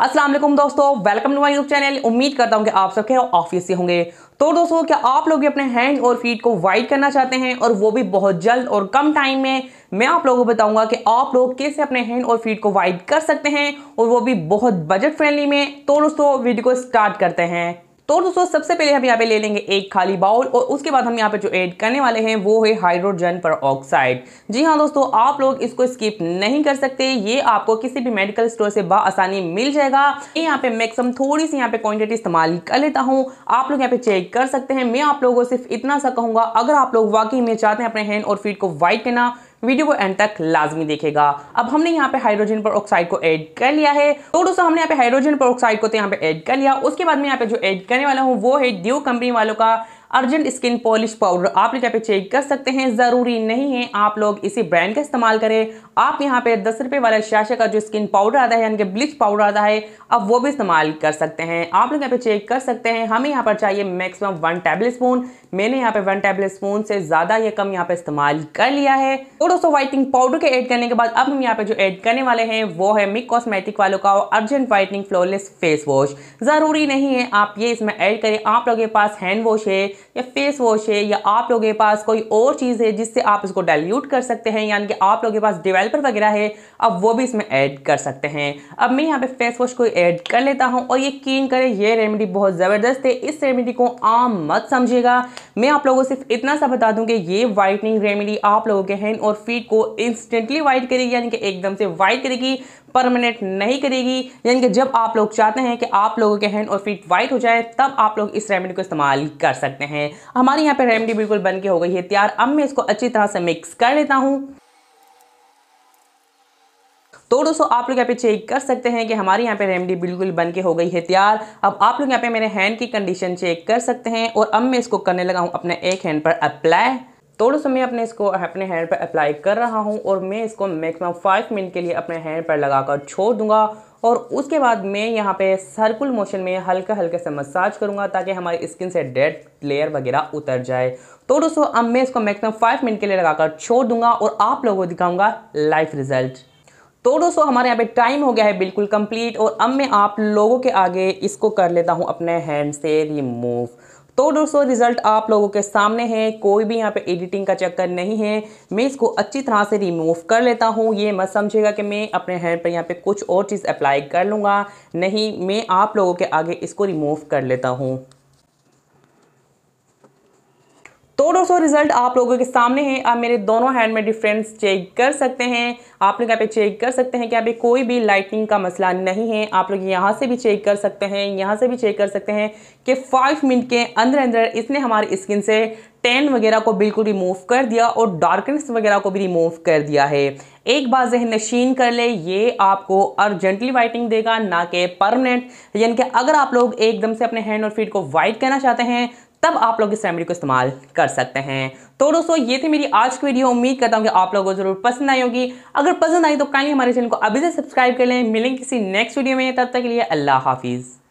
अस्सलाम वालेकुम दोस्तों welcome to my YouTube channel उम्मीद करता हूँ कि आप सब और ऑफिस से होंगे तो दोस्तों क्या आप लोग भी अपने हैंड और फीट को वाइड करना चाहते हैं और वो भी बहुत जल्द और कम टाइम में मैं आप लोगों को बताऊंगा कि आप लोग कैसे अपने हैंड और फीट को वाइड कर सकते हैं और वो भी बहुत बजट फ्रेंडली में तो दोस्तों वीडियो को स्टार्ट करते हैं तो दोस्तों सबसे पहले हम यहाँ पे ले लेंगे एक खाली बाउल और उसके बाद हम यहाँ पे जो ऐड करने वाले हैं वो है हाइड्रोजन पर ऑक्साइड जी हाँ दोस्तों आप लोग इसको स्किप नहीं कर सकते ये आपको किसी भी मेडिकल स्टोर से आसानी मिल जाएगा यहाँ पे मैक्सिमम थोड़ी सी यहाँ पे क्वांटिटी इस्तेमाल कर लेता हूँ आप लोग यहाँ पे चेक कर सकते हैं मैं आप लोगों को सिर्फ इतना सा कहूँगा अगर आप लोग वाकई में चाहते हैं अपने हैंड और फीट को वाइट करना वीडियो को एंड तक लाजमी देखेगा अब हमने यहाँ पे हाइड्रोजन पर ऑक्साइड को ऐड कर लिया है तो दोस्तों हमने यहाँ पे हाइड्रोजन पर ऑक्साइड को तो यहाँ पे ऐड कर लिया उसके बाद में यहाँ पे जो ऐड करने वाला हूँ वो है ड्यू कंपनी वालों का अर्जेंट स्किन पॉलिश पाउडर आप लोग यहाँ पे चेक कर सकते हैं ज़रूरी नहीं है आप लोग इसी ब्रांड का इस्तेमाल करें आप यहाँ पे दस रुपए वाला शाशा का जो स्किन पाउडर आता है यानी कि ब्लीच पाउडर आता है अब वो भी इस्तेमाल कर सकते हैं आप लोग यहाँ पे चेक कर सकते हैं हमें यहाँ पर चाहिए मैक्सिमम वन टेबल स्पून मैंने यहाँ पे वन टेबल स्पून से ज़्यादा या कम यहाँ पे इस्तेमाल कर लिया है और दोस्तों वाइटनिंग पाउडर के ऐड करने के बाद अब हम यहाँ पे जो ऐड करने वाले हैं वो है मिक कॉस्मेटिक वालों का urgent whitening flawless face wash ज़रूरी नहीं है आप ये इसमें ऐड करें आप लोगों के पास हैंड वॉश है या फेस वॉश है या आप लोगों के पास कोई और चीज़ है जिससे आप इसको डाइल्यूट कर सकते हैं यानी कि आप लोगों के पास डिवेलपर वगैरह है अब वो भी इसमें ऐड कर सकते हैं अब मैं यहाँ पे फेस वॉश को ऐड कर लेता हूँ और ये क्लीन करें यह रेमेडी बहुत ज़बरदस्त है इस रेमेडी को आम मत समझिएगा मैं आप लोगों को सिर्फ इतना सा बता दूं कि ये वाइटनिंग रेमेडी आप लोगों के हैंड और फीट को इंस्टेंटली वाइट करेगी यानी कि एकदम से वाइट करेगी परमानेंट नहीं करेगी यानी कि जब आप लोग चाहते हैं कि आप लोगों के हैंड और फीट वाइट हो जाए तब आप लोग इस रेमेडी को इस्तेमाल कर सकते हैं हमारे यहाँ पे रेमेडी बिल्कुल बन के हो गई है तैयार अब मैं इसको अच्छी तरह से मिक्स कर लेता हूँ तो दोस्तों आप लोग यहाँ पे चेक कर सकते हैं कि हमारे यहाँ पे रेमडी बिल्कुल बन के हो गई है तैयार अब आप लोग यहाँ पे मेरे हैंड की कंडीशन चेक कर सकते हैं और अब मैं इसको करने लगा हूँ अपने एक हैंड पर अप्लाई तो दोस्तों मैं अपने इसको अपने हैंड पर अप्लाई कर रहा हूँ और मैं इसको मैक्सिमम फाइव मिनट के लिए अपने हैंड पर लगाकर छोड़ दूंगा और उसके बाद मैं यहाँ पे सर्कुल मोशन में हल्का हल्का से मसाज करूँगा ताकि हमारी स्किन से डेड लेयर वगैरह उतर जाए तो दोस्तों अब मैं इसको मैक्सिमम फाइव मिनट के लिए लगाकर छोड़ दूंगा और आप लोगों को दिखाऊंगा लाइफ रिजल्ट तो दोस्तों हमारे यहाँ पे टाइम हो गया है बिल्कुल कंप्लीट और अब मैं आप लोगों के आगे इसको कर लेता हूँ अपने हैंड से रिमूव तो दोस्तों रिजल्ट आप लोगों के सामने है कोई भी यहाँ पे एडिटिंग का चक्कर नहीं है मैं इसको अच्छी तरह से रिमूव कर लेता हूँ ये मत समझेगा कि मैं अपने हैंड पर यहाँ पे कुछ और चीज़ अप्लाई कर लूँगा नहीं मैं आप लोगों के आगे इसको रिमूव कर लेता हूँ तो दोस्तों रिजल्ट आप लोगों के सामने है आप मेरे दोनों हैंड में डिफरेंस चेक कर सकते हैं आप लोग यहाँ पे चेक कर सकते हैं कि यहाँ पे कोई भी लाइटिंग का मसला नहीं है आप लोग यहाँ से भी चेक कर सकते हैं यहाँ से भी चेक कर सकते हैं कि फाइव मिनट के अंदर अंदर इसने हमारी स्किन से टेन वगैरह को बिल्कुल रिमूव कर दिया और डार्कनेस वगैरह को भी रिमूव कर दिया है एक बार जहन नशीन कर ले ये आपको अर्जेंटली वाइटिंग देगा ना कि परमानेंट यानी कि अगर आप लोग एकदम से अपने हैंड और फीट को वाइट करना चाहते हैं तब आप लोग इस रेमेडी को इस्तेमाल कर सकते हैं तो दोस्तों ये थी मेरी आज की वीडियो उम्मीद करता हूँ कि आप लोगों को जरूर पसंद आई होगी अगर पसंद आई तो काइंडली हमारे चैनल को अभी से सब्सक्राइब कर लें मिलेंगे किसी नेक्स्ट वीडियो में तब तक के लिए अल्लाह हाफिज़